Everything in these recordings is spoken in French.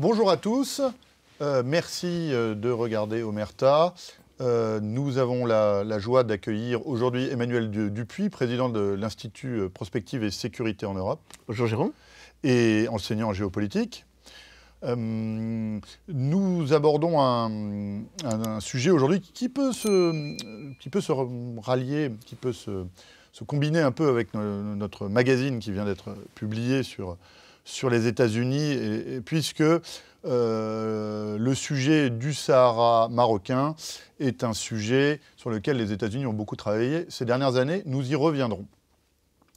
Bonjour à tous. Euh, merci euh, de regarder Omerta. Euh, nous avons la, joie d'accueillir aujourd'hui Emmanuel Dupuis, président de l'Institut Prospective et Sécurité en Europe. Bonjour Jérôme. Et enseignant en géopolitique. nous abordons un, sujet aujourd'hui qui peut se, se rallier, qui peut se, combiner un peu avec notre magazine qui vient d'être publié sur sur les États-Unis, puisque euh, le sujet du Sahara marocain est un sujet sur lequel les États-Unis ont beaucoup travaillé ces dernières années. Nous y reviendrons.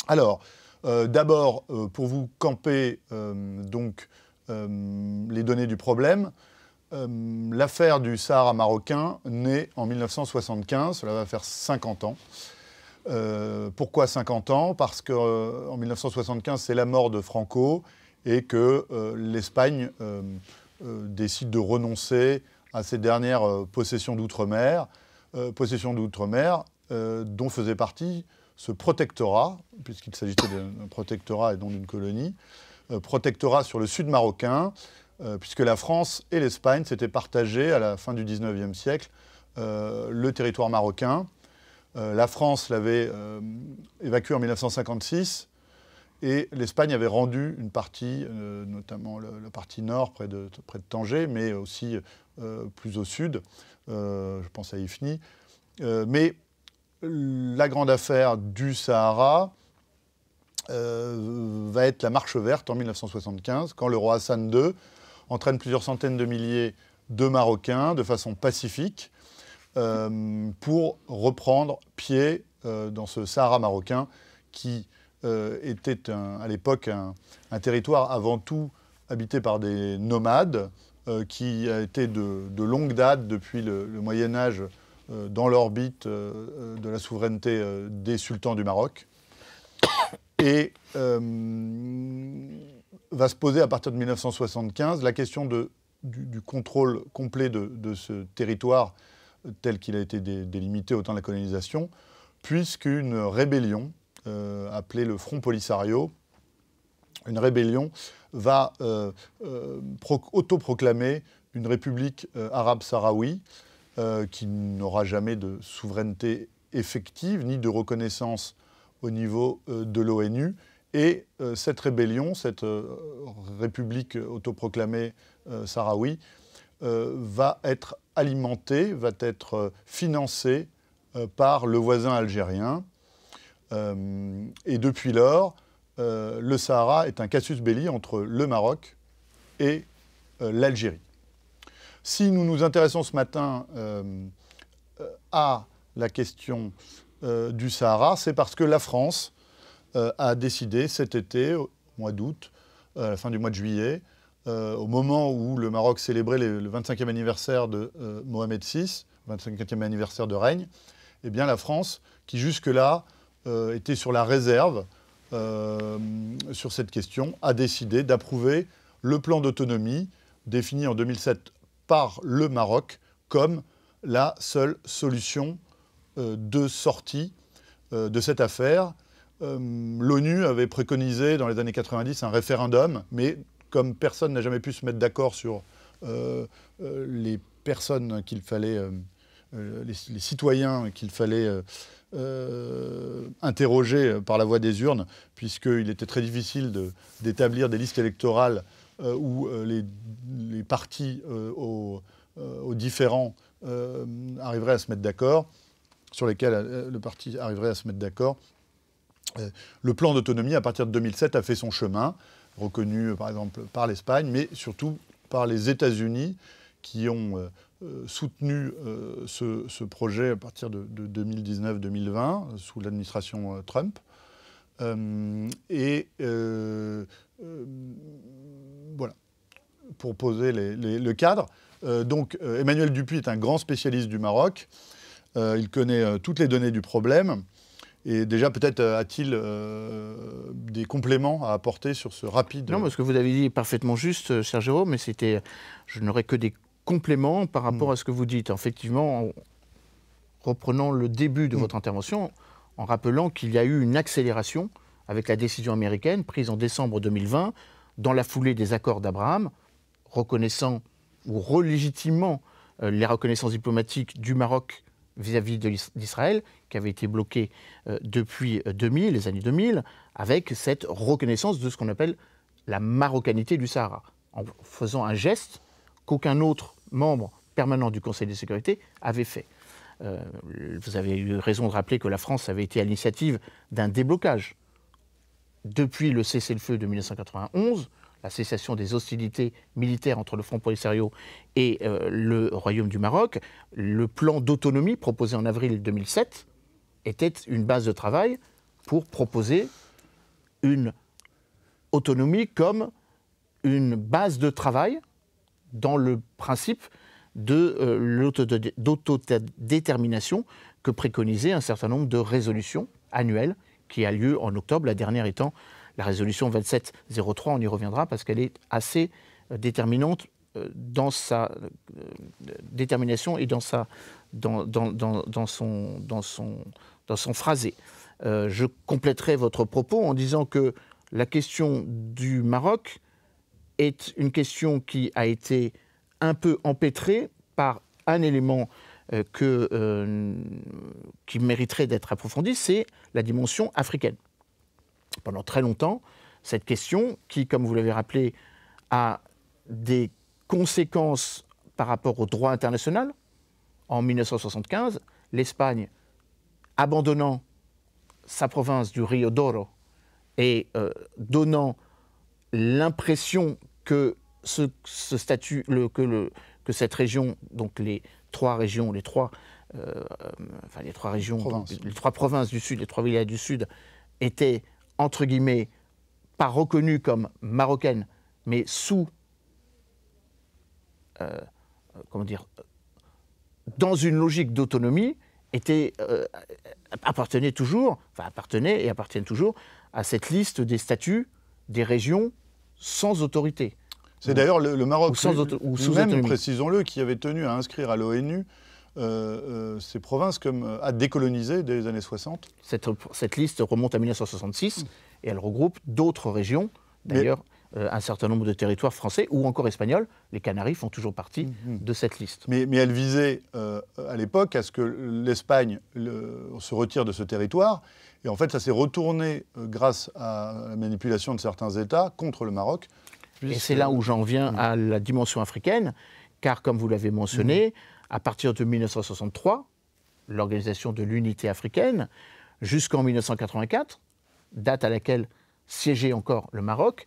Alors, euh, d'abord, euh, pour vous camper donc les données du problème, l'affaire du Sahara marocain naît en 1975, cela va faire 50 ans. pourquoi 50 ans Parce qu'en en 1975, c'est la mort de Franco, et que euh, l'Espagne euh, euh, décide de renoncer à ses dernières possessions d'outre-mer, possessions d'outre-mer dont faisait partie ce protectorat, puisqu'il s'agissait d'un protectorat et non d'une colonie, protectorat sur le sud marocain, puisque la France et l'Espagne s'étaient partagés à la fin du 19e siècle le territoire marocain. la France l'avait évacué en 1956 et l'Espagne avait rendu une partie, euh, notamment la, partie nord près de, près de Tanger, mais aussi euh, plus au sud, euh, je pense à Ifni. mais la grande affaire du Sahara va être la marche verte en 1975, quand le roi Hassan II entraîne plusieurs centaines de milliers de Marocains de façon pacifique pour reprendre pied dans ce Sahara marocain qui euh, était à l'époque un, territoire avant tout habité par des nomades euh, qui a été de, longue date depuis le, Moyen Âge euh, dans l'orbite de la souveraineté des sultans du Maroc. Et va se poser à partir de 1975 la question du, contrôle complet de, ce territoire tel qu'il a été délimité au temps de la colonisation, puisqu'une rébellion euh, appelé le Front Polisario, une rébellion, va euh, euh, autoproclamer une république arabe sahraoui qui n'aura jamais de souveraineté effective ni de reconnaissance au niveau de l'ONU. Et cette rébellion, cette république autoproclamée euh, va être alimentée, va être financée par le voisin algérien, euh, et depuis lors, euh, le Sahara est un casus belli entre le Maroc et euh, l'Algérie. Si nous nous intéressons ce matin à la question du Sahara, c'est parce que la France a décidé cet été, au mois d'août, à la fin du mois de juillet, au moment où le Maroc célébrait le 25e anniversaire de Mohamed VI, 25e anniversaire de règne, et eh bien la France, qui jusque-là euh, était sur la réserve euh, sur cette question, a décidé d'approuver le plan d'autonomie défini en 2007 par le Maroc comme la seule solution euh, de sortie de cette affaire. L'ONU avait préconisé dans les années 90 un référendum, mais comme personne n'a jamais pu se mettre d'accord sur les personnes qu'il fallait, les, citoyens qu'il fallait euh, interrogé par la voix des urnes, puisqu'il était très difficile d'établir des listes électorales euh, où euh, les, partis aux, aux, différents arriveraient à se mettre d'accord, sur lesquels le parti arriverait à se mettre d'accord. Le plan d'autonomie, à partir de 2007, a fait son chemin, reconnu par exemple par l'Espagne, mais surtout par les États-Unis, qui ont euh, soutenu euh, ce, projet à partir de, 2019-2020 euh, sous l'administration Trump. et voilà, pour poser le cadre. donc Emmanuel Dupuis est un grand spécialiste du Maroc. il connaît toutes les données du problème. Et déjà, peut-être a-t-il des compléments à apporter sur ce rapide. Non, parce que vous avez dit parfaitement juste, cher mais c'était. Je n'aurais que des complément par hmm. rapport à ce que vous dites. Effectivement, en reprenant le début de hmm. votre intervention, en rappelant qu'il y a eu une accélération avec la décision américaine prise en décembre 2020, dans la foulée des accords d'Abraham, reconnaissant ou relégitimant euh, les reconnaissances diplomatiques du Maroc vis-à-vis d'Israël, qui avait été bloquée euh, depuis 2000, euh, les années 2000, avec cette reconnaissance de ce qu'on appelle la marocanité du Sahara, en faisant un geste qu'aucun autre membre permanent du Conseil de sécurité avait fait. Euh, vous avez eu raison de rappeler que la France avait été à l'initiative d'un déblocage. Depuis le cessez-le-feu de 1991, la cessation des hostilités militaires entre le Front Polisario et euh, le Royaume du Maroc, le plan d'autonomie proposé en avril 2007 était une base de travail pour proposer une autonomie comme une base de travail dans le principe de euh, que préconisait un certain nombre de résolutions annuelles qui a lieu en octobre, la dernière étant la résolution 2703, on y reviendra parce qu'elle est assez euh, déterminante euh, dans sa détermination et dans, sa, dans, son, dans, son, phrasé. je compléterai votre propos en disant que la question du Maroc est une question qui a été un peu empêtrée par un élément euh, que, euh, qui mériterait d'être approfondi, c'est la dimension africaine. Pendant très longtemps, cette question, qui, comme vous l'avez rappelé, a des conséquences par rapport au droit international, en 1975, l'Espagne, abandonnant sa province du Rio d'Oro et euh, donnant l'impression que ce, statut, que, cette région, donc les trois régions, les trois, euh, les trois régions, provinces. les trois provinces du Sud, les trois villages du Sud, étaient entre guillemets pas reconnues comme marocaines, mais sous, euh, euh, comment dire, dans une logique d'autonomie, étaient appartenait toujours, enfin appartenaient et appartiennent toujours à cette liste des statuts des régions sans autorité. C'est d'ailleurs le, Maroc, ou précisons-le, qui avait tenu à inscrire à l'ONU euh, euh, ces provinces comme, euh, à décoloniser dès les années 60. Cette, liste remonte à 1966 et elle regroupe d'autres régions, d'ailleurs un certain nombre de territoires français ou encore espagnols. Les Canaries font toujours partie mhm. de cette liste. Mais, elle visait à l'époque à ce que l'Espagne se retire de ce territoire et en fait, ça s'est retourné euh, grâce à la manipulation de certains États contre le Maroc. Et c'est là où j'en viens mm. à la dimension africaine, car comme vous l'avez mentionné, mm. à partir de 1963, l'organisation de l'unité africaine, jusqu'en 1984, date à laquelle siégeait encore le Maroc,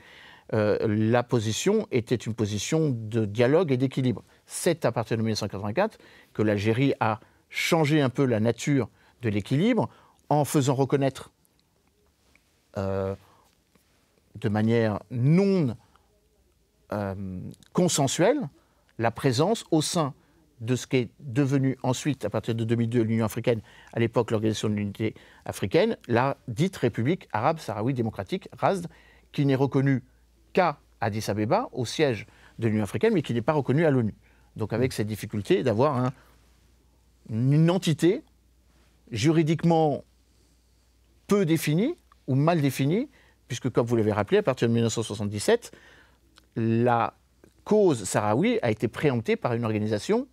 euh, la position était une position de dialogue et d'équilibre. C'est à partir de 1984 que l'Algérie a changé un peu la nature de l'équilibre en faisant reconnaître euh, de manière non euh, consensuelle la présence au sein de ce qui est devenu ensuite, à partir de 2002, l'Union africaine, à l'époque l'Organisation de l'Unité africaine, la dite République arabe sahraoui démocratique, RASD, qui n'est reconnue qu'à Addis Abeba, au siège de l'Union africaine, mais qui n'est pas reconnue à l'ONU. Donc avec cette difficulté d'avoir une entité juridiquement peu définie ou mal définie, puisque comme vous l'avez rappelé, à partir de 1977, la cause sahraoui a été préemptée par une organisation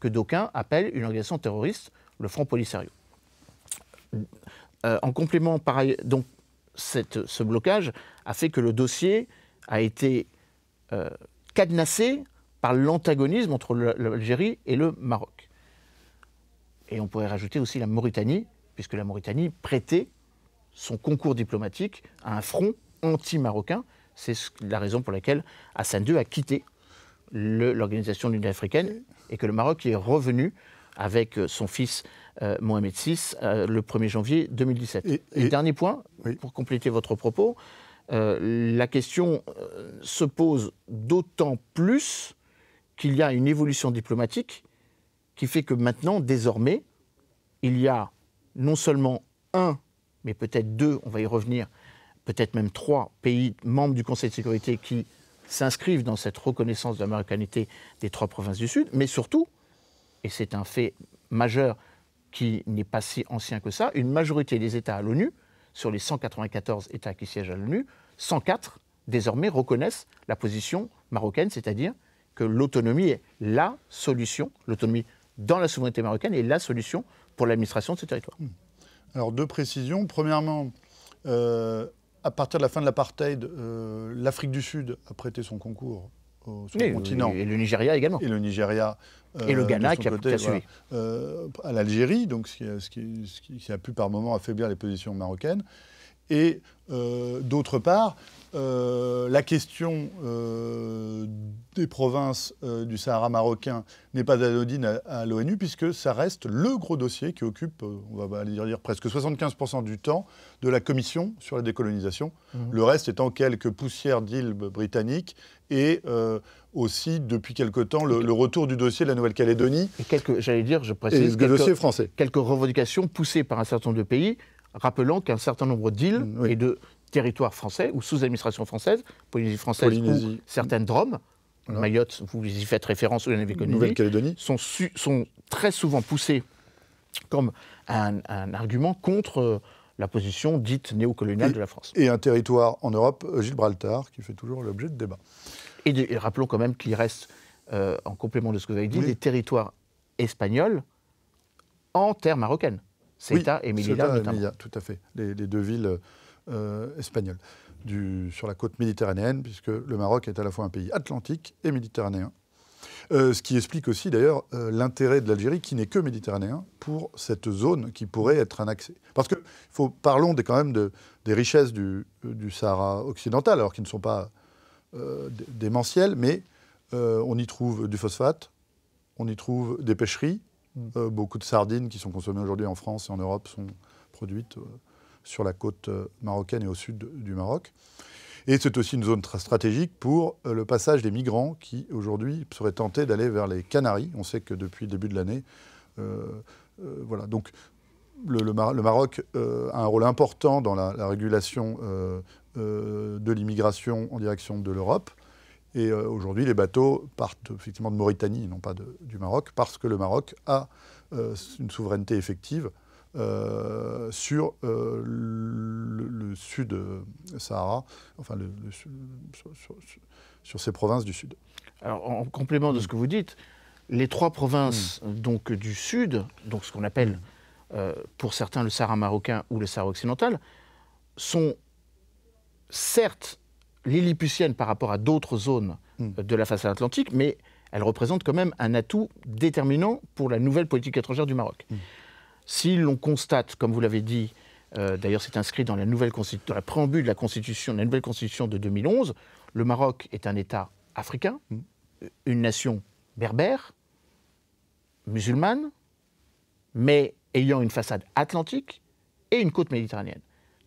que d'aucuns appellent une organisation terroriste, le Front Polisario. Euh, en complément, donc ce blocage a fait que le dossier a été euh, cadenassé par l'antagonisme entre l'Algérie et le Maroc. Et on pourrait rajouter aussi la Mauritanie, puisque la Mauritanie prêtait son concours diplomatique à un front anti-marocain. C'est la raison pour laquelle Hassan II a quitté l'organisation de l'Union africaine et que le Maroc est revenu avec euh, son fils euh, Mohamed VI euh, le 1er janvier 2017. Et, dernier point, pour compléter votre propos, la question se pose d'autant plus qu'il y a une évolution diplomatique qui fait que maintenant, désormais, il y a non seulement un mais peut-être deux, on va y revenir, peut-être même trois pays membres du Conseil de sécurité qui s'inscrivent dans cette reconnaissance de l'américanité des trois provinces du Sud, mais surtout, et c'est un fait majeur qui n'est pas si ancien que ça, une majorité des États à l'ONU, sur les 194 États qui siègent à l'ONU, 104 désormais reconnaissent la position marocaine, c'est-à-dire que l'autonomie est la solution, l'autonomie dans la souveraineté marocaine est la solution pour l'administration de ce territoire. Mmh. Alors deux précisions. Premièrement, euh, à partir de la fin de l'apartheid, euh, l'Afrique du Sud a prêté son concours au, sur continent. Et le Nigeria également. Et le Nigeria. Euh, et le Ghana qui a, à l'Algérie, donc qui, ce qui, a pu par moments affaiblir les positions marocaines. Et euh, d'autre part, euh, la question euh, des provinces du Sahara marocain n'est pas anodine à, l'ONU, puisque ça reste le gros dossier qui occupe, on va aller dire presque 75% du temps de la Commission sur la décolonisation. Mmh. Le reste étant quelques poussières d'îles britanniques et aussi depuis quelque temps le, retour du dossier de la Nouvelle-Calédonie. j'allais dire, je précise, quelques revendications poussées par un certain nombre de pays rappelant qu'un certain nombre d'îles mm, et de territoires français ou sous administration française, Polynésie française certaines Drômes, Mayotte, vous y faites référence, vous Nouvelle-Calédonie, sont, sont, très souvent poussés comme un, argument contre euh, la position dite néocoloniale de la France. Et un territoire en Europe, euh, Gibraltar, qui fait toujours l'objet de débats. Et, rappelons quand même qu'il reste, euh, en complément de ce que vous avez dit, des territoires espagnols en terre marocaine. Ceuta et Melilla tout à fait, les, deux villes euh, espagnoles sur la côte méditerranéenne, puisque le Maroc est à la fois un pays atlantique et méditerranéen. Euh, ce qui explique aussi d'ailleurs euh, l'intérêt de l'Algérie, qui n'est que méditerranéen, pour cette zone qui pourrait être un accès. Parce que parlons quand même des richesses du, Sahara occidental, alors qu'ils ne sont pas euh, mais on y trouve du phosphate, on y trouve des pêcheries, Mm. Euh, beaucoup de sardines qui sont consommées aujourd'hui en France et en Europe sont produites euh, sur la côte euh, marocaine et au sud du Maroc. Et c'est aussi une zone stratégique pour le passage des migrants qui aujourd'hui seraient tentés d'aller vers les Canaries. On sait que depuis le début de l'année, voilà. Donc le, Maroc a un rôle important dans la régulation de l'immigration en direction de l'Europe. Et euh, aujourd'hui, les bateaux partent effectivement de Mauritanie, non pas du Maroc, parce que le Maroc a euh, une souveraineté effective euh, sur le, sud Sahara, enfin le, sur, ces provinces du sud. Alors, en complément de ce que vous dites, les trois provinces hmm. donc du sud, donc ce qu'on appelle pour certains le Sahara marocain ou le Sahara occidental, sont certes lilliputienne par rapport à d'autres zones hmm. euh, de la façade atlantique, mais elle représente quand même un atout déterminant pour la nouvelle politique étrangère du Maroc. Hmm. Si l'on constate, comme vous l'avez dit, euh, d'ailleurs c'est inscrit dans la, nouvelle préambule de la, constitution, la nouvelle constitution de 2011, le Maroc est un État africain, hmm. euh, une nation berbère, musulmane, mais ayant une façade atlantique et une côte méditerranéenne.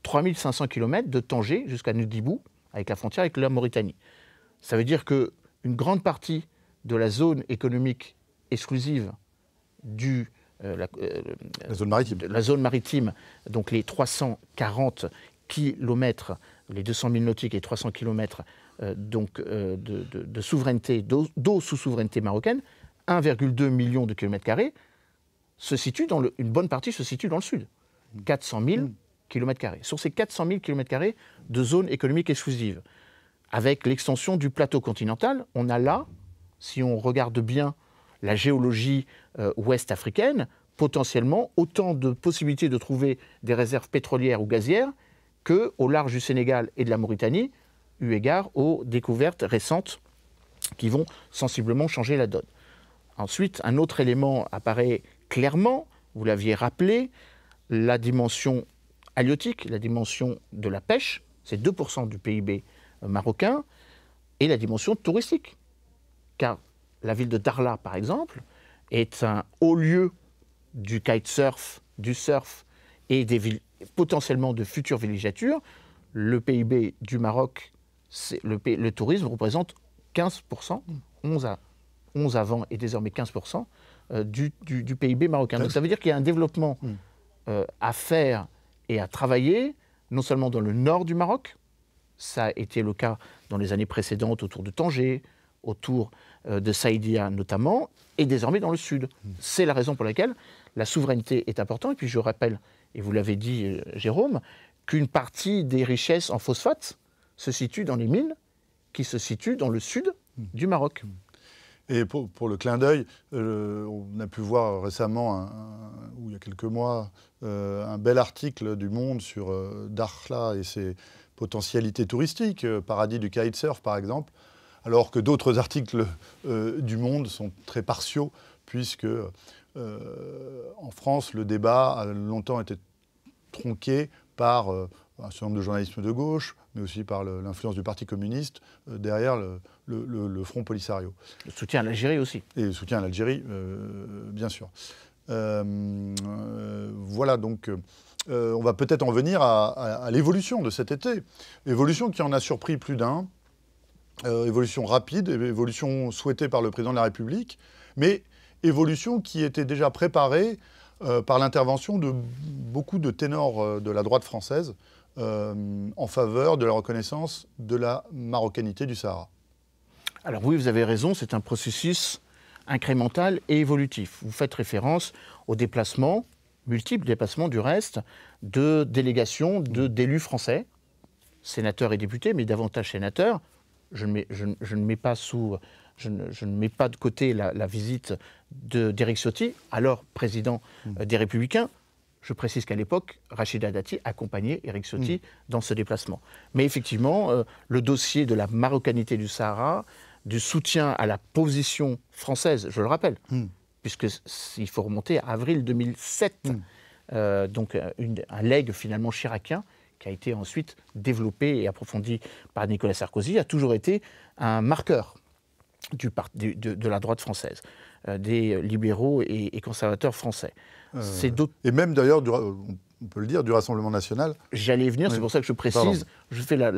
3500 km de Tanger jusqu'à Nudibou avec la frontière avec la Mauritanie. Ça veut dire qu'une grande partie de la zone économique exclusive du, euh, euh, la, zone maritime. la zone maritime, donc les 340 kilomètres, les 200 000 nautiques et 300 km euh, donc, de, souveraineté, d'eau sous souveraineté marocaine, 1,2 million de kilomètres carrés, se situe dans une bonne partie se situe dans le sud. 400 mmh. 000 sur ces 400 000 km de zone économique exclusive, avec l'extension du plateau continental, on a là, si on regarde bien la géologie euh, ouest africaine, potentiellement autant de possibilités de trouver des réserves pétrolières ou gazières qu'au large du Sénégal et de la Mauritanie, eu égard aux découvertes récentes qui vont sensiblement changer la donne. Ensuite, un autre élément apparaît clairement, vous l'aviez rappelé, la dimension halieutique, la dimension de la pêche, c'est 2% du PIB euh, marocain, et la dimension touristique. Car la ville de Darla, par exemple, est un haut lieu du kitesurf, du surf et des potentiellement de futures villégiatures. Le PIB du Maroc, le, tourisme représente 15%, 11 à avant et désormais 15% euh, du, PIB marocain. Donc ça veut dire qu'il y a un développement hmm. euh, à faire et à travailler non seulement dans le nord du Maroc, ça a été le cas dans les années précédentes autour de Tanger, autour euh, de Saïdia notamment, et désormais dans le sud. C'est la raison pour laquelle la souveraineté est importante. Et puis je rappelle, et vous l'avez dit euh, Jérôme, qu'une partie des richesses en phosphate se situe dans les mines qui se situent dans le sud du Maroc. Et pour, le clin d'œil, euh, on a pu voir récemment, ou il y a quelques mois, euh, un bel article du Monde sur euh, Dakhla et ses potentialités touristiques, paradis du kitesurf par exemple, alors que d'autres articles du Monde sont très partiaux, puisque en France, le débat a longtemps été tronqué par un certain nombre de journalistes de gauche, mais aussi par l'influence du Parti communiste euh, derrière le, Front Polisario. Le soutien à l'Algérie aussi. Et le soutien à l'Algérie, euh, euh, bien sûr. voilà, donc on va peut-être en venir à, l'évolution de cet été. Évolution qui en a surpris plus d'un, évolution rapide, évolution souhaitée par le président de la République, mais évolution qui était déjà préparée par l'intervention de beaucoup de ténors de la droite française, euh, en faveur de la reconnaissance de la marocanité du Sahara. Alors oui, vous avez raison, c'est un processus incrémental et évolutif. Vous faites référence aux déplacements, multiples déplacements du reste, de délégations d'élus français, sénateurs et députés, mais davantage sénateurs. Je ne mets, pas de côté la, visite d'Éric Ciotti, alors président mmh. euh, des Républicains, je précise qu'à l'époque, Rachida Dati accompagnait Eric Ciotti mm. dans ce déplacement. Mais effectivement, euh, le dossier de la marocanité du Sahara, du soutien à la position française, je le rappelle, mm. puisque il faut remonter à avril 2007, mm. euh, donc euh, un legs finalement chiracien qui a été ensuite développé et approfondi par Nicolas Sarkozy, a toujours été un marqueur de, la droite française. Euh, des libéraux et, conservateurs français. Euh, et même d'ailleurs, on peut le dire, du Rassemblement national. J'allais venir, c'est pour ça que je précise, je fais la,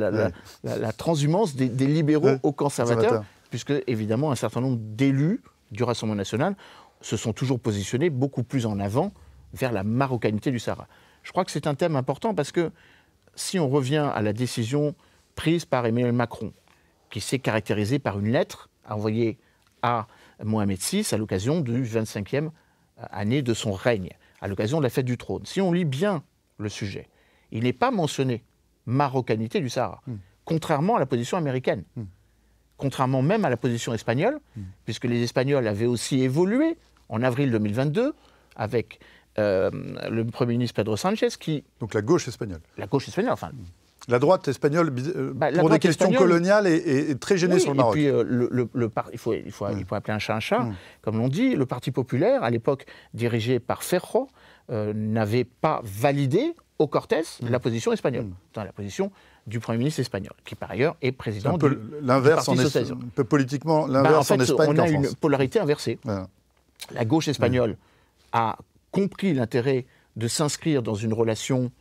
transhumance des, libéraux aux conservateurs, puisque évidemment un certain nombre d'élus du Rassemblement national se sont toujours positionnés beaucoup plus en avant vers la marocanité du Sahara. Je crois que c'est un thème important parce que si on revient à la décision prise par Emmanuel Macron, qui s'est caractérisée par une lettre envoyée à Mohamed VI à l'occasion du 25e euh, année de son règne, à l'occasion de la fête du trône. Si on lit bien le sujet, il n'est pas mentionné marocanité du Sahara, hmm. contrairement à la position américaine, hmm. contrairement même à la position espagnole, hmm. puisque les Espagnols avaient aussi évolué en avril 2022 avec euh, le Premier ministre Pedro Sanchez qui... Donc la gauche espagnole. La gauche espagnole, enfin la droite espagnole, euh, bah, pour des questions coloniales, est, très gênée sur le Maroc. Et puis, il, faut, appeler un chat un chat. Mm. Comme l'on dit, le Parti populaire, à l'époque dirigé par Ferro, euh, n'avait pas validé au Cortés mm. la position espagnole. Mm. la position du Premier ministre espagnol, qui par ailleurs est président de la du, l'inverse en Un peu politiquement, bah, l'inverse en, fait, en, on a une polarité inversée. La gauche espagnole a compris l'intérêt de s'inscrire dans une relation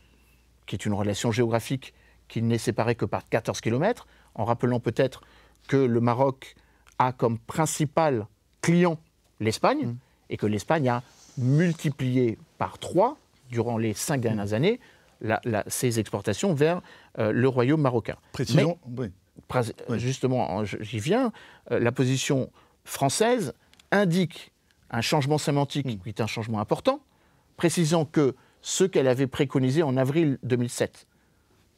qui est une relation géographique qu'il n'est séparé que par 14 km, en rappelant peut-être que le Maroc a comme principal client l'Espagne, mm. et que l'Espagne a multiplié par trois, durant les cinq dernières mm. années ses exportations vers euh, le royaume marocain. Précision, oui. Euh, justement, j'y viens, euh, la position française indique un changement sémantique mm. qui est un changement important, précisant que ce qu'elle avait préconisé en avril 2007,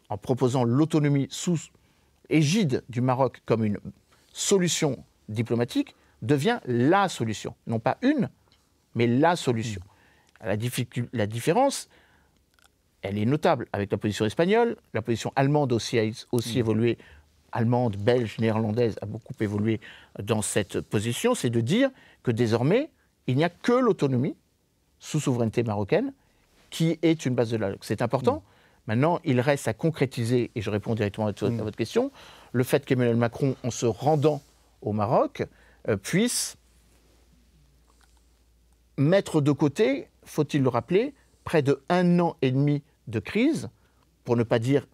en proposant l'autonomie sous égide du Maroc comme une solution diplomatique, devient la solution. Non pas une, mais la solution. La, la différence, elle est notable avec la position espagnole, la position allemande aussi a mm. évolué, allemande, belge, néerlandaise a beaucoup évolué dans cette position, c'est de dire que désormais, il n'y a que l'autonomie sous souveraineté marocaine qui est une base de loi. C'est important. Mm. Maintenant, il reste à concrétiser, et je réponds directement mm. à, votre question, le fait qu'Emmanuel Macron, en se rendant au Maroc, euh, puisse mettre de côté, faut-il le rappeler, près de un an et demi de crise, pour ne pas dire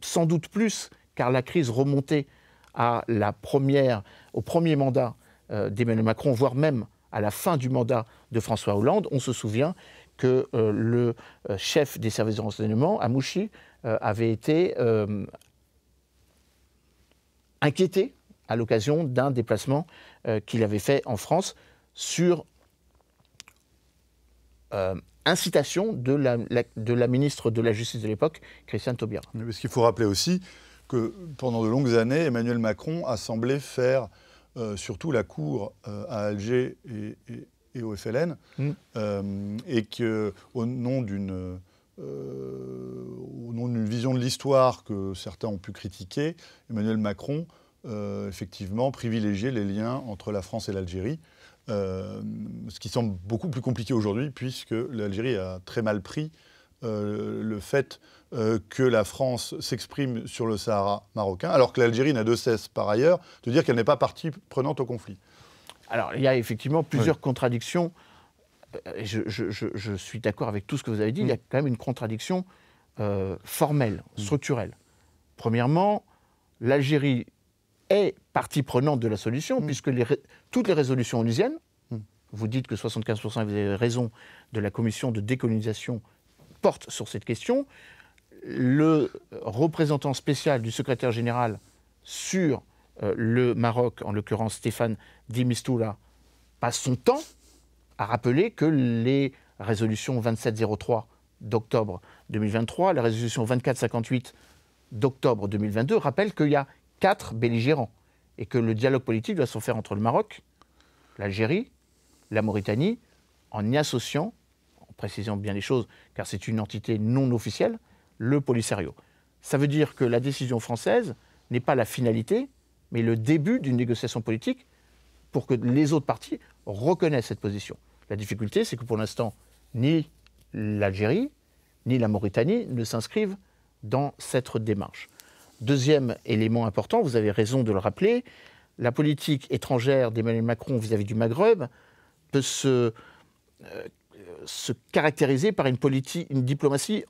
sans doute plus, car la crise remontait à la première, au premier mandat euh, d'Emmanuel Macron, voire même à la fin du mandat de François Hollande. On se souvient que euh, le euh, chef des services de renseignement, Amouchi, euh, avait été inquiété à l'occasion d'un déplacement qu'il avait fait en France sur incitation de la, ministre de la Justice de l'époque, Christiane Taubira. ce qu'il faut rappeler aussi que pendant de longues années, Emmanuel Macron a semblé faire surtout la cour à Alger et, et, et au FLN, mm. euh, et que euh, au nom d'une vision de l'histoire que certains ont pu critiquer, Emmanuel Macron euh, effectivement privilégiait les liens entre la France et l'Algérie. ce qui semble beaucoup plus compliqué aujourd'hui, puisque l'Algérie a très mal pris le fait que la France s'exprime sur le Sahara marocain, alors que l'Algérie n'a de cesse par ailleurs de dire qu'elle n'est pas partie prenante au conflit. Alors, il y a effectivement plusieurs contradictions. Euh, je, je, suis d'accord avec tout ce que vous avez dit. Il y a quand même une contradiction euh, formelle, structurelle. Premièrement, l'Algérie est partie prenante de la solution, mm. puisque toutes les résolutions onusiennes, mm. vous dites que 75%, vous avez raison, de la commission de décolonisation portent sur cette question. Le représentant spécial du secrétaire général sur euh, le Maroc, en l'occurrence Stéphane Dimistoula, passe son temps à rappeler que les résolutions 2703 d'octobre 2023, la résolution 2458 d'octobre 2022 rappellent qu'il y a quatre belligérants et que le dialogue politique doit se faire entre le Maroc, l'Algérie, la Mauritanie, en y associant, en précisant bien les choses, car c'est une entité non officielle, le Polisario. Ça veut dire que la décision française n'est pas la finalité, mais le début d'une négociation politique pour que les autres partis reconnaissent cette position. La difficulté, c'est que pour l'instant, ni l'Algérie, ni la Mauritanie ne s'inscrivent dans cette démarche. Deuxième élément important, vous avez raison de le rappeler, la politique étrangère d'Emmanuel Macron vis-à-vis du Maghreb peut se, euh, se caractériser par une, une, diplomatie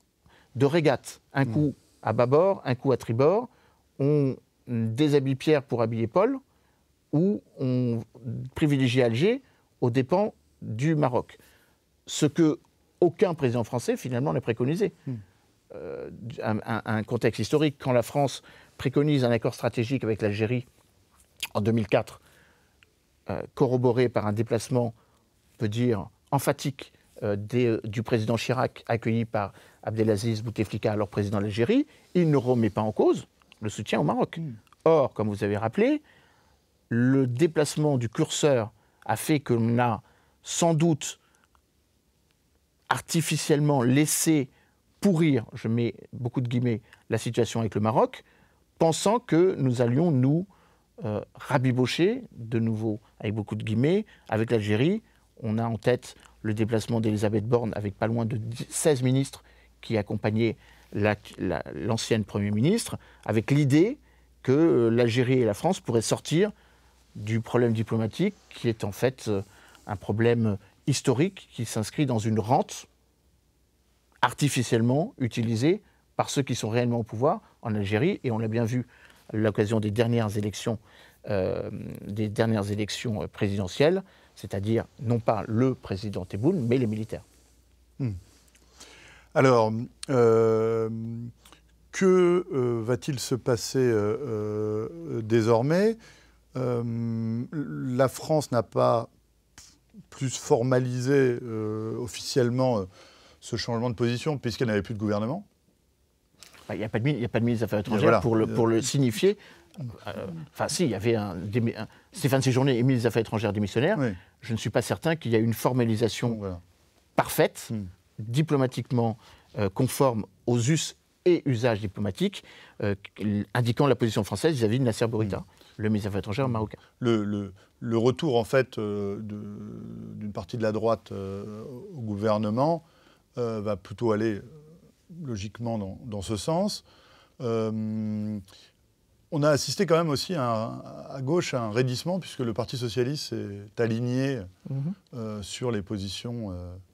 de régate. Un mmh. coup à bâbord, un coup à tribord. On déshabille Pierre pour habiller Paul, ou on privilégie Alger aux dépens du Maroc. Ce que aucun président français finalement n'a préconisé. Hmm. Euh, un, contexte historique, quand la France préconise un accord stratégique avec l'Algérie en 2004, euh, corroboré par un déplacement, on peut dire, emphatique euh, du président Chirac, accueilli par Abdelaziz Bouteflika, alors président de l'Algérie, il ne remet pas en cause le soutien au Maroc. Hmm. Or, comme vous avez rappelé, le déplacement du curseur a fait que l'on a sans doute artificiellement laissé pourrir, je mets beaucoup de guillemets, la situation avec le Maroc, pensant que nous allions nous euh, rabibocher de nouveau, avec beaucoup de guillemets, avec l'Algérie. On a en tête le déplacement d'Elisabeth Borne avec pas loin de 16 ministres qui accompagnaient l'ancienne Premier ministre avec l'idée que euh, l'Algérie et la France pourraient sortir du problème diplomatique qui est en fait euh, un problème historique qui s'inscrit dans une rente artificiellement utilisée par ceux qui sont réellement au pouvoir en Algérie et on l'a bien vu à l'occasion des dernières élections euh, des dernières élections présidentielles, c'est-à-dire non pas le président Tebboune mais les militaires. Hmm. Alors, euh, que euh, va-t-il se passer euh, désormais La France n'a pas plus formalisé officiellement ce changement de position puisqu'elle n'avait plus de gouvernement. Bah, il n'y a, pas de ministre des Affaires étrangères pour, le, signifier. Enfin, si, il y avait un, Stéphane Séjourné et ministre des Affaires étrangères démissionnaire. Je ne suis pas certain qu'il y ait une formalisation parfaite. Hmm diplomatiquement euh, conforme aux us et usages diplomatiques, euh, indiquant la position française vis-à-vis de Nasser Bourita, hmm. le ministre des Affaires marocain. Le, retour, en fait, euh, d'une partie de la droite au gouvernement va plutôt aller logiquement dans, ce sens. on a assisté quand même aussi à, gauche à un raidissement, puisque le Parti socialiste s'est aligné mm-hmm. sur les positions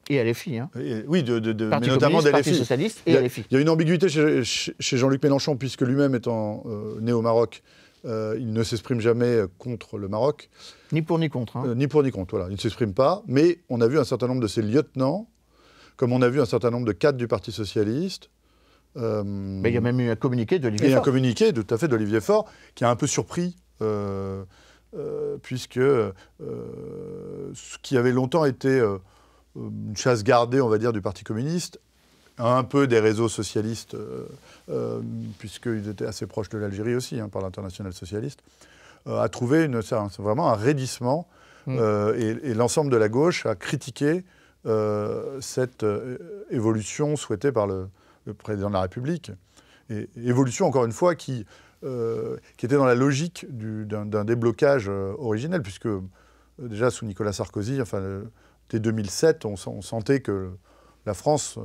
et LFI. Hein. Oui, de, de, notamment et il Il y a une ambiguïté chez, Jean-Luc Mélenchon, puisque lui-même étant euh, né au Maroc, euh, il ne s'exprime jamais euh, contre le Maroc. Ni pour ni contre. Hein. ni pour ni contre, voilà. Il ne s'exprime pas, mais on a vu un certain nombre de ses lieutenants, comme on a vu un certain nombre de cadres du Parti Socialiste. mais il y a même eu un communiqué d'Olivier Faure. Et un communiqué, tout à fait, d'Olivier Faure, qui a un peu surpris. puisque ce qui avait longtemps été euh, une chasse gardée, on va dire, du Parti communiste, un peu des réseaux socialistes, euh, euh, puisqu'ils étaient assez proches de l'Algérie aussi, hein, par l'international socialiste, a trouvé une, vraiment un raidissement. Mm. et, l'ensemble de la gauche a critiqué cette évolution souhaitée par le, président de la République. Et, évolution, encore une fois, qui, qui était dans la logique d'un déblocage originel, puisque déjà sous Nicolas Sarkozy, enfin dès 2007, on, sentait que la France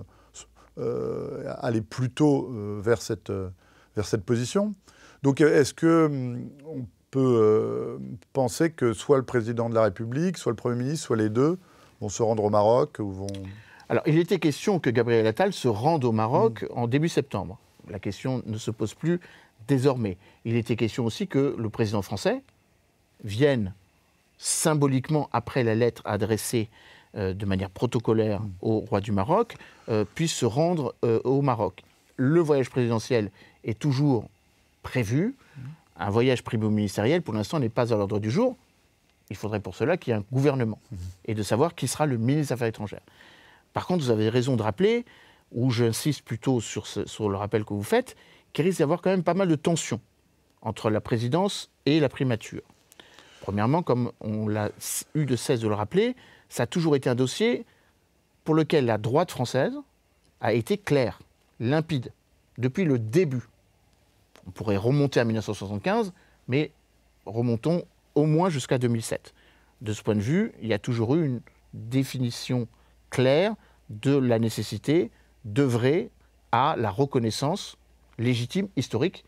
euh, euh, allait plutôt euh, vers, cette, vers cette position. Donc est-ce qu'on mm, peut penser que soit le président de la République, soit le Premier ministre, soit les deux vont se rendre au Maroc ou vont... Alors il était question que Gabriel Attal se rende au Maroc mm. en début septembre. La question ne se pose plus désormais. Il était question aussi que le président français vienne symboliquement, après la lettre adressée euh, de manière protocolaire mm. au roi du Maroc, euh, puisse se rendre euh, au Maroc. Le voyage présidentiel est toujours prévu. Mm. Un voyage primo-ministériel, pour l'instant, n'est pas à l'ordre du jour. Il faudrait pour cela qu'il y ait un gouvernement mm-hmm. et de savoir qui sera le ministre des Affaires étrangères. Par contre, vous avez raison de rappeler, ou j'insiste plutôt sur, sur le rappel que vous faites, qu'il risque d'y avoir quand même pas mal de tensions entre la présidence et la primature. Premièrement, comme on l'a eu de cesse de le rappeler, ça a toujours été un dossier pour lequel la droite française a été claire, limpide, depuis le début. On pourrait remonter à 1975, mais remontons au moins jusqu'à 2007. De ce point de vue, il y a toujours eu une définition claire de la nécessité d'œuvrer à la reconnaissance légitime, historique,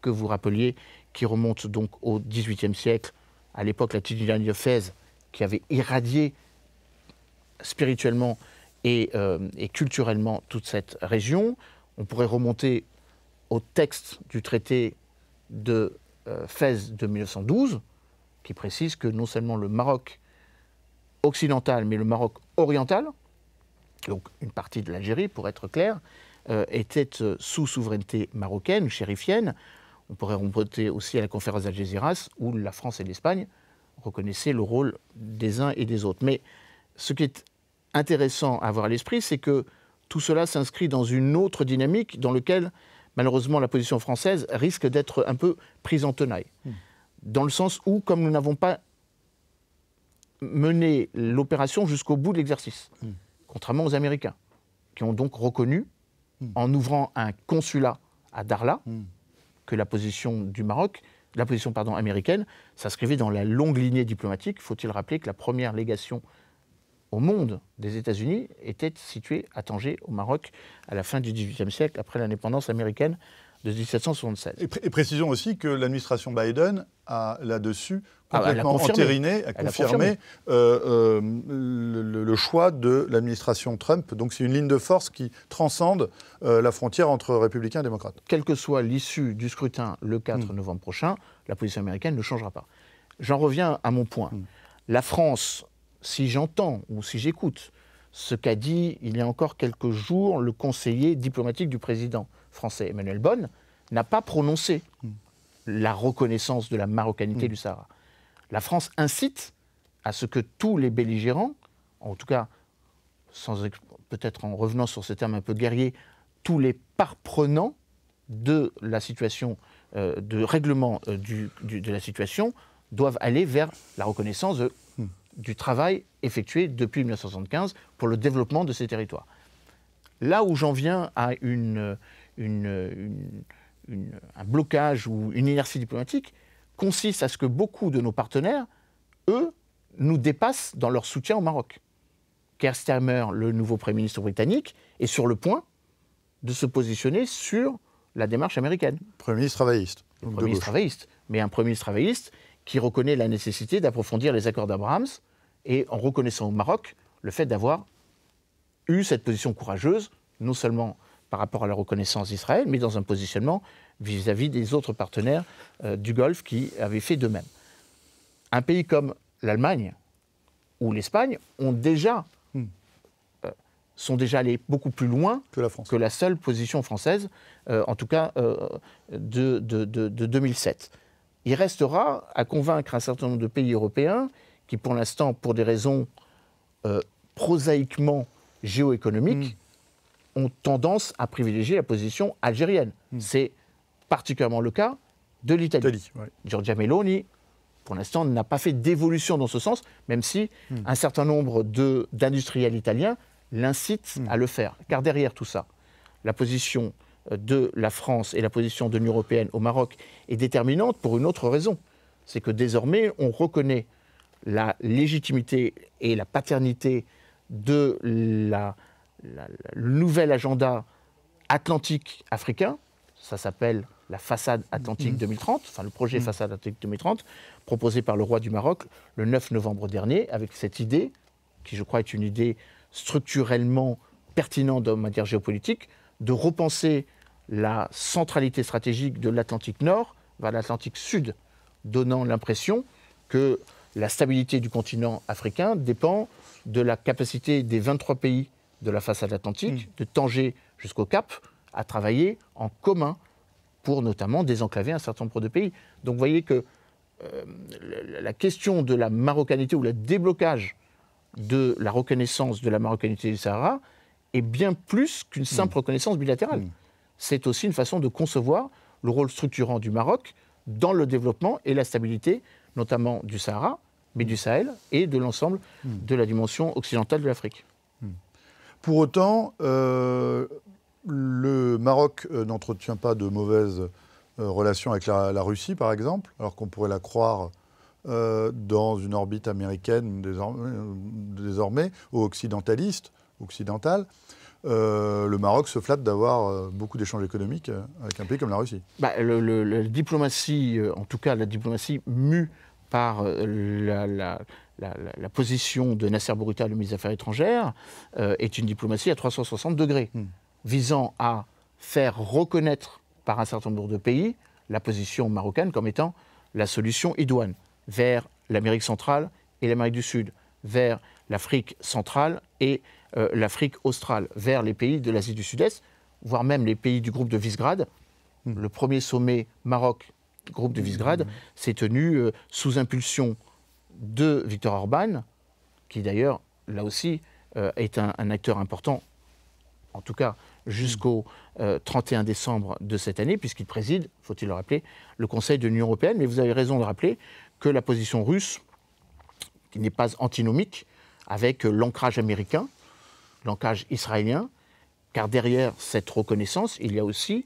que vous rappeliez, qui remonte donc au XVIIIe siècle à l'époque la Tunisie de Fès, qui avait irradié spirituellement euh, et, culturellement toute cette région. On pourrait remonter au texte du traité de euh, Fès de 1912, qui précise que non seulement le Maroc occidental, mais le Maroc oriental, donc une partie de l'Algérie pour être clair, euh, était sous souveraineté marocaine, chérifienne, on pourrait remporter aussi à la conférence d'Algésiras, où la France et l'Espagne reconnaissaient le rôle des uns et des autres. Mais ce qui est intéressant à avoir à l'esprit, c'est que tout cela s'inscrit dans une autre dynamique dans laquelle, malheureusement, la position française risque d'être un peu prise en tenaille. Hmm. Dans le sens où, comme nous n'avons pas mené l'opération jusqu'au bout de l'exercice, hmm. contrairement aux Américains, qui ont donc reconnu, hmm. en ouvrant un consulat à Darla, que la position du Maroc, la position pardon, américaine, s'inscrivait dans la longue lignée diplomatique. Faut-il rappeler que la première légation au monde des États-Unis était située à Tanger, au Maroc, à la fin du XVIIIe siècle, après l'indépendance américaine de 1776. et précisons aussi que l'administration Biden a là-dessus ah, complètement a confirmé, euh, euh, Le, choix de l'administration Trump. Donc c'est une ligne de force qui transcende euh, la frontière entre républicains et démocrates. Quelle que soit l'issue du scrutin le 4 hmm. novembre prochain, la position américaine ne changera pas. J'en reviens à mon point. Hmm. La France, si j'entends ou si j'écoute ce qu'a dit il y a encore quelques jours le conseiller diplomatique du président français Emmanuel Bonne, n'a pas prononcé hmm. la reconnaissance de la marocanité du Sahara. La France incite à ce que tous les belligérants, en tout cas, sans peut-être en revenant sur ce terme un peu guerrier, tous les parprenants de la situation, euh, de règlement euh, de la situation, doivent aller vers la reconnaissance hmm. du travail effectué depuis 1975 pour le développement de ces territoires. Là où j'en viens à un blocage ou une inertie diplomatique, consiste à ce que beaucoup de nos partenaires, eux, nous dépassent dans leur soutien au Maroc. Keir Starmer, le nouveau Premier ministre britannique, est sur le point de se positionner sur la démarche américaine. Premier ministre travailliste. premier ministre travailliste. Mais un Premier ministre travailliste qui reconnaît la nécessité d'approfondir les accords d'Abrahams et en reconnaissant au Maroc le fait d'avoir eu cette position courageuse, non seulement par rapport à la reconnaissance d'Israël, mais dans un positionnement vis-à-vis des autres partenaires euh, du Golfe qui avaient fait de même. Un pays comme l'Allemagne ou l'Espagne ont déjà, hmm. euh, sont déjà allés beaucoup plus loin que la, seule position française, euh, en tout cas de, 2007. Il restera à convaincre un certain nombre de pays européens qui, pour l'instant, pour des raisons prosaïquement géoéconomiques, hmm. ont tendance à privilégier la position algérienne. Hmm. C'est particulièrement le cas de l'Italie. Giorgia Meloni, pour l'instant, n'a pas fait d'évolution dans ce sens, même si hmm. un certain nombre d'industriels italiens l'incitent hmm. à le faire. Car derrière tout ça, la position euh, de la France et la position de l'Union européenne au Maroc est déterminante pour une autre raison. C'est que désormais, on reconnaît la légitimité et la paternité de la, nouvel agenda atlantique africain ça s'appelle la façade atlantique 2030, mmh. enfin le projet mmh. façade atlantique 2030, proposé par le roi du Maroc le 9 novembre dernier, avec cette idée, qui je crois est une idée structurellement pertinente de matière géopolitique, de repenser la centralité stratégique de l'Atlantique Nord vers l'Atlantique Sud, donnant l'impression que la stabilité du continent africain dépend de la capacité des 23 pays de la façade atlantique, mmh. de Tanger jusqu'au Cap, à travailler en commun pour notamment désenclaver un certain nombre de pays. Donc vous voyez que euh, la question de la marocanité ou le déblocage de la reconnaissance de la marocanité du Sahara est bien plus qu'une simple hmm. reconnaissance bilatérale. Hmm. C'est aussi une façon de concevoir le rôle structurant du Maroc dans le développement et la stabilité, notamment du Sahara, mais du hmm. Sahel et de l'ensemble de la dimension occidentale de l'Afrique. Pour autant, euh, le Maroc euh, n'entretient pas de mauvaises euh, relations avec la, Russie, par exemple, alors qu'on pourrait la croire euh, dans une orbite américaine désormais, ou occidentaliste, occidentale. le Maroc se flatte d'avoir beaucoup d'échanges économiques avec un pays comme la Russie. Bah, la diplomatie, en tout cas la diplomatie mue par la, position de Nasser Bourita, le ministre des Affaires étrangères, est une diplomatie à 360 degrés. Hmm visant à faire reconnaître par un certain nombre de pays la position marocaine comme étant la solution idoine vers l'Amérique centrale et l'Amérique du Sud, vers l'Afrique centrale et euh, l'Afrique australe, vers les pays de l'Asie du Sud-Est, voire même les pays du groupe de Visegrad. Le premier sommet Maroc, groupe de Visegrad, s'est tenu euh, sous impulsion de Victor Orban, qui d'ailleurs, là aussi, euh, est un, un, acteur important, en tout cas jusqu'au 31 euh, décembre de cette année, puisqu'il préside, faut-il le rappeler, le Conseil de l'Union européenne. Mais vous avez raison de rappeler que la position russe, qui n'est pas antinomique avec euh, l'ancrage américain, l'ancrage israélien, car derrière cette reconnaissance, il y a aussi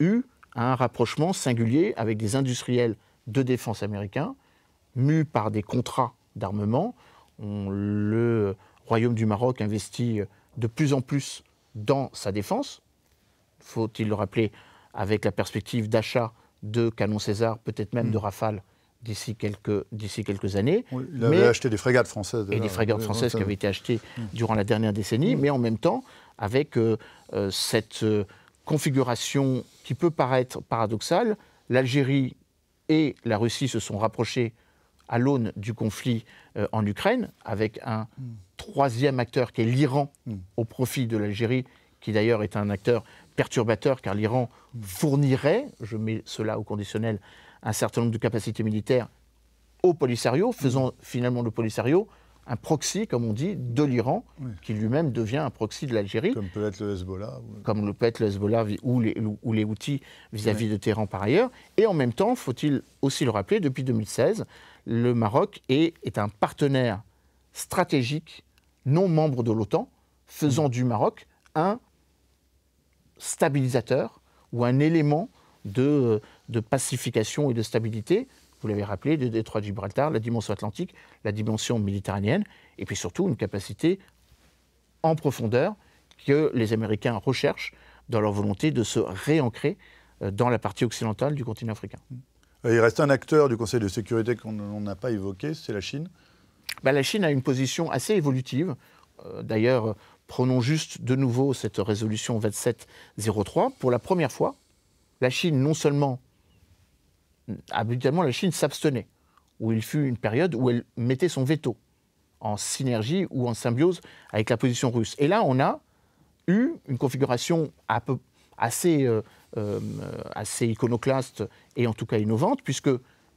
eu un rapprochement singulier avec des industriels de défense américains, mus par des contrats d'armement. Le Royaume du Maroc investit euh, de plus en plus dans sa défense, faut-il le rappeler, avec la perspective d'achat de canons César, peut-être même de hmm. Rafale d'ici quelques, quelques années. il avait acheté des frégates françaises. Et des euh, frégates françaises qui avaient été achetées hmm. durant la dernière décennie, hmm. mais en même temps, avec euh, euh, cette configuration qui peut paraître paradoxale, l'Algérie et la Russie se sont rapprochés à l'aune du conflit euh, en Ukraine, avec un troisième acteur qui est l'Iran mm. au profit de l'Algérie, qui d'ailleurs est un acteur perturbateur, car l'Iran mm. fournirait, je mets cela au conditionnel, un certain nombre de capacités militaires au Polisario, faisant mm. finalement le Polisario un proxy, comme on dit, de l'Iran, qui lui-même devient un proxy de l'Algérie. Comme peut être le Hezbollah. Ou... Comme peut être le Hezbollah ou les, outils vis-à-vis de Téhéran par ailleurs. Et en même temps, faut-il aussi le rappeler, depuis 2016, le Maroc est, un partenaire stratégique non membre de l'OTAN, faisant du Maroc un stabilisateur ou un élément de, pacification et de stabilité, vous l'avez rappelé, des détroit de Gibraltar, la dimension atlantique, la dimension méditerranéenne, et puis surtout une capacité en profondeur que les Américains recherchent dans leur volonté de se réancrer euh, dans la partie occidentale du continent africain. Euh, il reste un acteur du Conseil de sécurité qu'on n'a pas évoqué, c'est la Chine. Bah, la Chine a une position assez évolutive. Euh, d'ailleurs, prenons juste de nouveau cette résolution 2703. Pour la première fois, la Chine, non seulement, euh, habituellement, la Chine s'abstenait, où il fut une période où elle mettait son veto en synergie ou en symbiose avec la position russe. Et là, on a eu une configuration peu, assez euh, assez iconoclaste et en tout cas innovante, puisque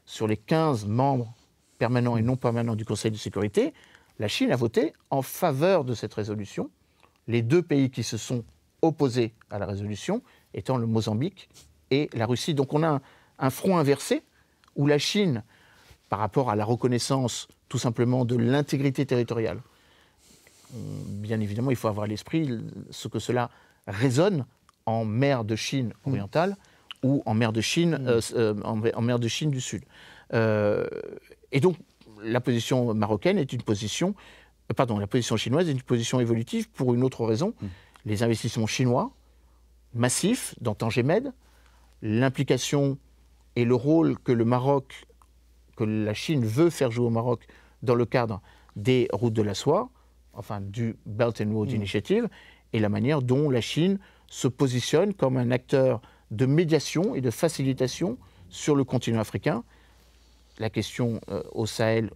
sur les 15 membres permanents et non permanents du Conseil de sécurité, la Chine a voté en faveur de cette résolution. Les deux pays qui se sont opposés à la résolution étant le Mozambique et la Russie. Donc on a un, un front inversé où la Chine, par rapport à la reconnaissance tout simplement de l'intégrité territoriale, bien évidemment, il faut avoir à l'esprit ce que cela résonne en mer de Chine mm. orientale ou en mer de Chine, mm. euh, euh, en, mer de Chine du Sud. Euh, et donc, la position marocaine est une position, pardon, la position chinoise est une position évolutive pour une autre raison. Mm. Les investissements chinois massifs dans Tangemed, l'implication et le rôle que le Maroc, que la Chine veut faire jouer au Maroc dans le cadre des routes de la soie, enfin du Belt and Road Initiative, et la manière dont la Chine se positionne comme un acteur de médiation et de facilitation sur le continent africain. La question euh, au Sahel,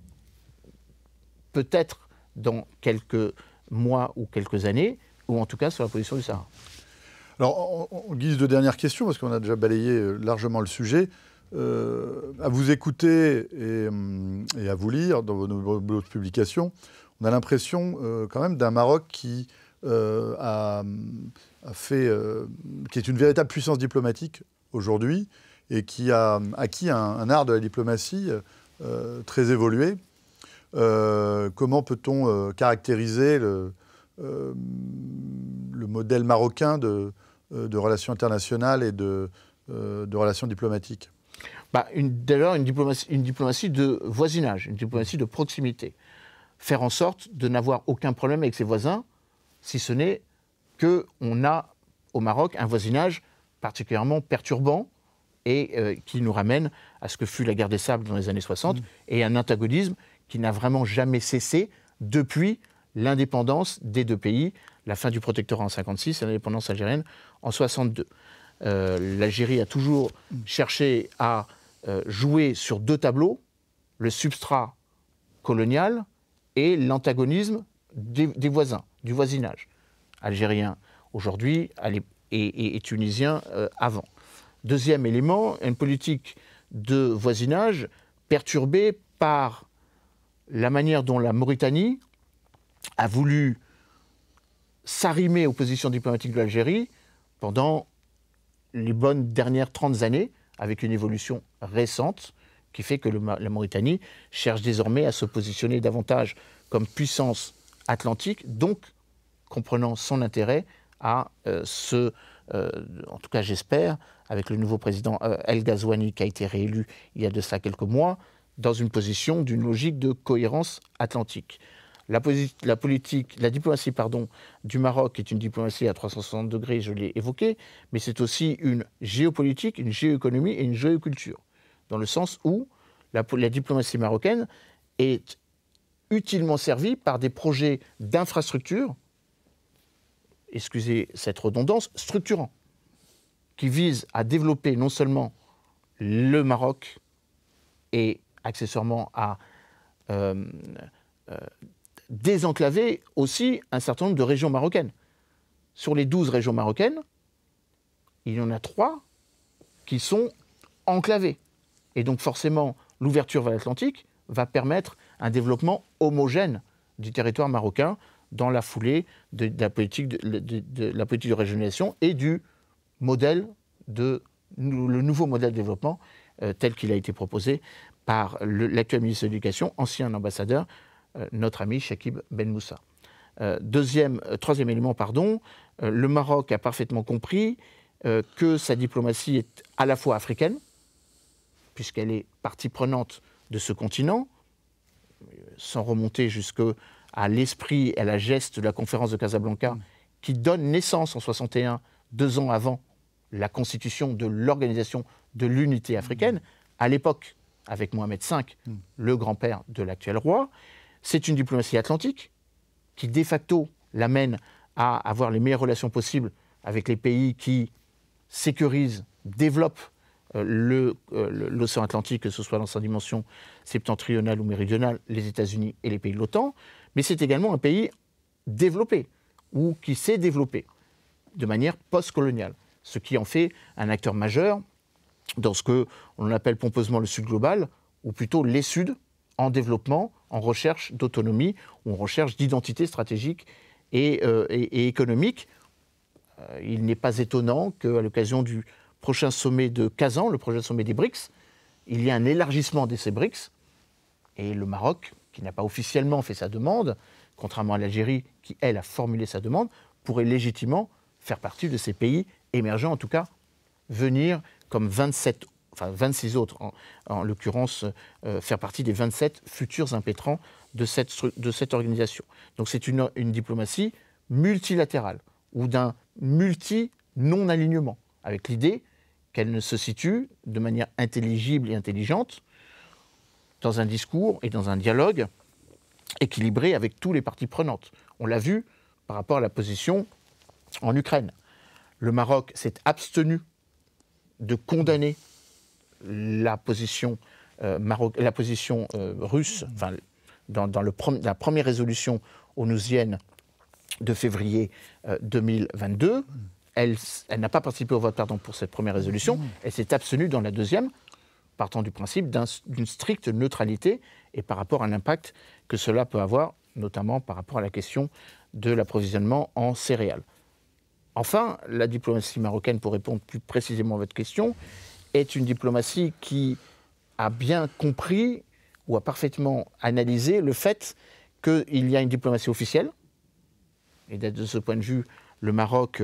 peut-être dans quelques mois ou quelques années, ou en tout cas sur la position du Sahara. Alors, en, guise de dernière question, parce qu'on a déjà balayé euh, largement le sujet, euh, à vous écouter hum, et, à vous lire dans vos nombreuses publications, on a l'impression quand même d'un Maroc qui euh, a, fait, euh, qui est une véritable puissance diplomatique aujourd'hui et qui a acquis un, art de la diplomatie euh, très évolué. comment peut-on caractériser le, modèle marocain de, relations internationales et de, relations diplomatiques bah, D'ailleurs, une diplomatie, de voisinage, une diplomatie de proximité. Faire en sorte de n'avoir aucun problème avec ses voisins, si ce n'est qu'on a au Maroc un voisinage particulièrement perturbant et euh, qui nous ramène à ce que fut la guerre des sables dans les années 60 mm. et un antagonisme qui n'a vraiment jamais cessé depuis l'indépendance des deux pays, la fin du protectorat en 56 et l'indépendance algérienne en 62. Euh, L'Algérie a toujours mm. cherché à euh, jouer sur deux tableaux, le substrat colonial et l'antagonisme des voisins du voisinage algérien aujourd'hui et, tunisien euh, avant. Deuxième élément, une politique de voisinage perturbée par la manière dont la Mauritanie a voulu s'arrimer aux positions diplomatiques de l'Algérie pendant les bonnes dernières 30 années, avec une évolution récente qui fait que la Mauritanie cherche désormais à se positionner davantage comme puissance atlantique, donc comprenant son intérêt à euh, ce, euh, en tout cas j'espère, avec le nouveau président euh, El Ghazouani qui a été réélu il y a de ça quelques mois, dans une position d'une logique de cohérence atlantique. La, politique, la diplomatie pardon, du Maroc est une diplomatie à 360 degrés, je l'ai évoqué, mais c'est aussi une géopolitique, une géoéconomie et une géoculture, dans le sens où la, la diplomatie marocaine est utilement servie par des projets d'infrastructures excusez cette redondance, structurant, qui vise à développer non seulement le Maroc et accessoirement à euh, euh, désenclaver aussi un certain nombre de régions marocaines. Sur les 12 régions marocaines, il y en a 3 qui sont enclavées. Et donc forcément, l'ouverture vers l'Atlantique va permettre un développement homogène du territoire marocain dans la foulée de, la, politique de, la politique régénération et du modèle de le nouveau modèle de développement euh, tel qu'il a été proposé par l'actuel ministre de l'Éducation, ancien ambassadeur, euh, notre ami Shakib Ben Moussa. Euh, deuxième, troisième élément, pardon, le Maroc a parfaitement compris que sa diplomatie est à la fois africaine, puisqu'elle est partie prenante de ce continent, sans remonter jusque à l'esprit et à la geste de la conférence de Casablanca, mm. qui donne naissance en 61, deux ans avant la constitution de l'organisation de l'unité mm. africaine, à l'époque, avec Mohamed V, mm. le grand-père de l'actuel roi. C'est une diplomatie atlantique qui, de facto, l'amène à avoir les meilleures relations possibles avec les pays qui sécurisent, développent euh, euh, l'océan Atlantique, que ce soit dans sa dimension septentrionale ou méridionale, les États-Unis et les pays de l'OTAN mais c'est également un pays développé ou qui s'est développé de manière post-coloniale, ce qui en fait un acteur majeur dans ce que l'on appelle pompeusement le Sud global, ou plutôt les Suds en développement, en recherche d'autonomie, ou en recherche d'identité stratégique et, euh, économique. Euh, il n'est pas étonnant qu'à l'occasion du prochain sommet de Kazan, le prochain sommet des BRICS, il y ait un élargissement de ces BRICS, et le Maroc qui n'a pas officiellement fait sa demande, contrairement à l'Algérie qui, elle, a formulé sa demande, pourrait légitimement faire partie de ces pays émergents, en tout cas venir comme 27, 26 autres, en, l'occurrence, euh, faire partie des 27 futurs impétrants de cette, organisation. Donc c'est une diplomatie multilatérale ou d'un multi-non-alignement, avec l'idée qu'elle ne se situe de manière intelligible et intelligente dans un discours et dans un dialogue équilibré avec tous les parties prenantes. On l'a vu par rapport à la position en Ukraine. Le Maroc s'est abstenu de condamner la position, euh, la position euh, russe, dans, la première résolution onusienne de février 2022. Euh, elle, n'a pas participé au vote pardon, pour cette première résolution. Elle s'est abstenue dans la deuxième partant du principe d'une stricte neutralité et par rapport à l'impact que cela peut avoir, notamment par rapport à la question de l'approvisionnement en céréales. Enfin, la diplomatie marocaine, pour répondre plus précisément à votre question, est une diplomatie qui a bien compris ou a parfaitement analysé le fait qu'il y a une diplomatie officielle. Et d'être de ce point de vue, le Maroc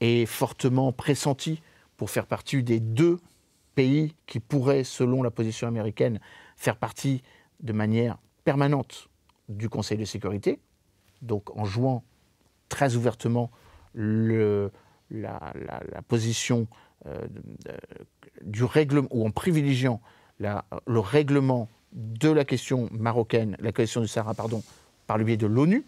est fortement pressenti pour faire partie des deux pays qui pourrait, selon la position américaine, faire partie de manière permanente du Conseil de sécurité, donc en jouant très ouvertement la, position euh, du règlement, ou en privilégiant le règlement de la question marocaine, la question du Sahara, pardon, par le biais de l'ONU,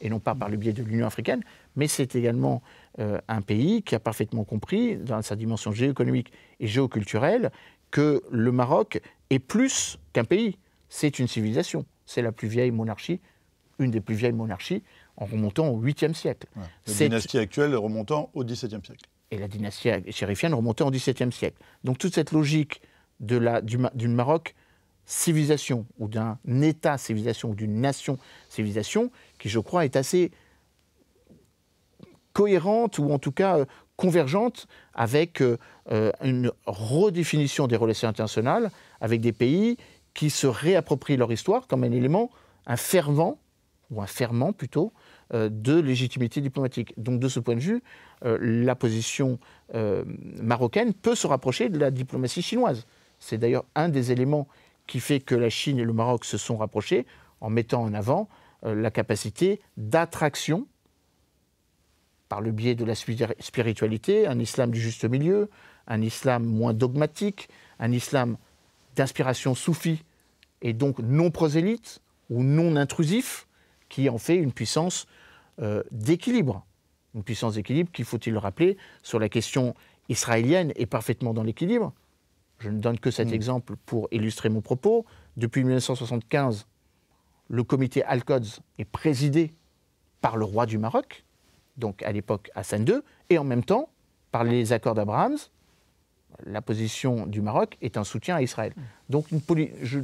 et non pas par le biais de l'Union africaine, mais c'est également euh, un pays qui a parfaitement compris, dans sa dimension géoéconomique et géoculturelle, que le Maroc est plus qu'un pays, c'est une civilisation. C'est la plus vieille monarchie, une des plus vieilles monarchies, en remontant au 8e siècle. La dynastie actuelle remontant au 17e siècle. Et la dynastie chérifienne remontant au 17e siècle. Donc toute cette logique de la, du Maroc civilisation ou d'un État civilisation ou d'une nation civilisation, qui, je crois, est assez cohérente ou en tout cas euh, convergente avec euh, euh, une redéfinition des relations internationales avec des pays qui se réapproprient leur histoire comme un élément, un fervent, ou un ferment plutôt, de légitimité diplomatique. Donc de ce point de vue, la position marocaine peut se rapprocher de la diplomatie chinoise. C'est d'ailleurs un des éléments qui fait que la Chine et le Maroc se sont rapprochés en mettant en avant euh, la capacité d'attraction par le biais de la spiritualité, un islam du juste milieu, un islam moins dogmatique, un islam d'inspiration soufie et donc non prosélyte ou non intrusif, qui en fait une puissance euh, d'équilibre. Une puissance d'équilibre qu'il faut-il le rappeler, sur la question israélienne est parfaitement dans l'équilibre. Je ne donne que cet mm. exemple pour illustrer mon propos. Depuis 1975, le comité Al-Qods est présidé par le roi du Maroc, donc à l'époque Hassan II, et en même temps, par les accords d'Abraham, la position du Maroc est un soutien à Israël. Donc une je,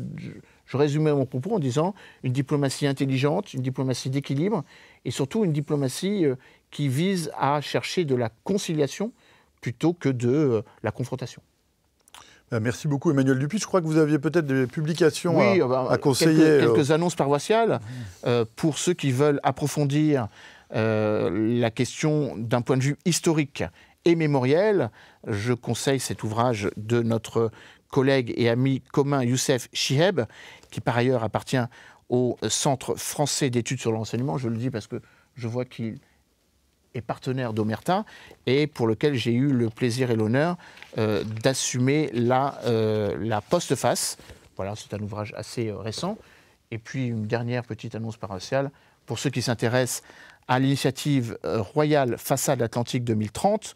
résumais mon propos en disant une diplomatie intelligente, une diplomatie d'équilibre, et surtout une diplomatie euh, qui vise à chercher de la conciliation plutôt que de euh, la confrontation. Euh, merci beaucoup Emmanuel Dupuis. Je crois que vous aviez peut-être des publications à, euh, bah, conseiller. Quelques, euh. quelques annonces paroissiales pour ceux qui veulent approfondir la question d'un point de vue historique et mémoriel. Je conseille cet ouvrage de notre collègue et ami commun Youssef Chiheb, qui par ailleurs appartient au Centre français d'études sur l'enseignement. Je le dis parce que je vois qu'il et partenaire d'Omerta et pour lequel j'ai eu le plaisir et l'honneur euh, d'assumer la, euh, la postface. Voilà, c'est un ouvrage assez euh, récent. Et puis une dernière petite annonce paroissiale pour ceux qui s'intéressent à l'initiative euh, royale Façade Atlantique 2030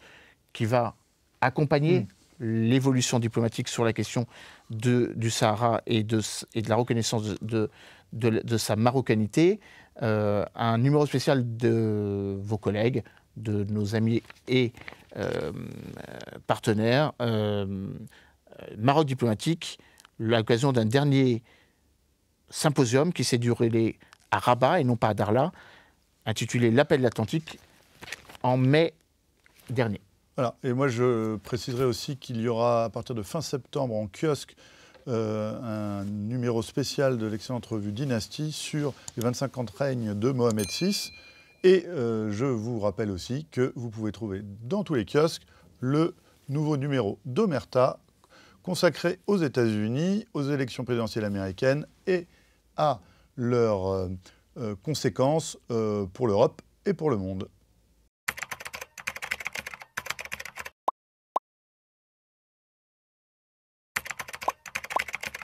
qui va accompagner mm. l'évolution diplomatique sur la question de, du Sahara et de, et de la reconnaissance de, de, de sa marocanité. Euh, un numéro spécial de vos collègues, de nos amis et euh, partenaires. Euh, Maroc diplomatique, l'occasion d'un dernier symposium qui s'est déroulé à Rabat et non pas à Darla, intitulé L'appel de l'Atlantique en mai dernier. Voilà, et moi je préciserai aussi qu'il y aura à partir de fin septembre en kiosque euh, un numéro spécial de l'excellente revue Dynastie sur les 25 ans de règne de Mohamed VI. Et euh, je vous rappelle aussi que vous pouvez trouver dans tous les kiosques le nouveau numéro d'Omerta consacré aux États-Unis, aux élections présidentielles américaines et à leurs euh, conséquences pour l'Europe et pour le monde.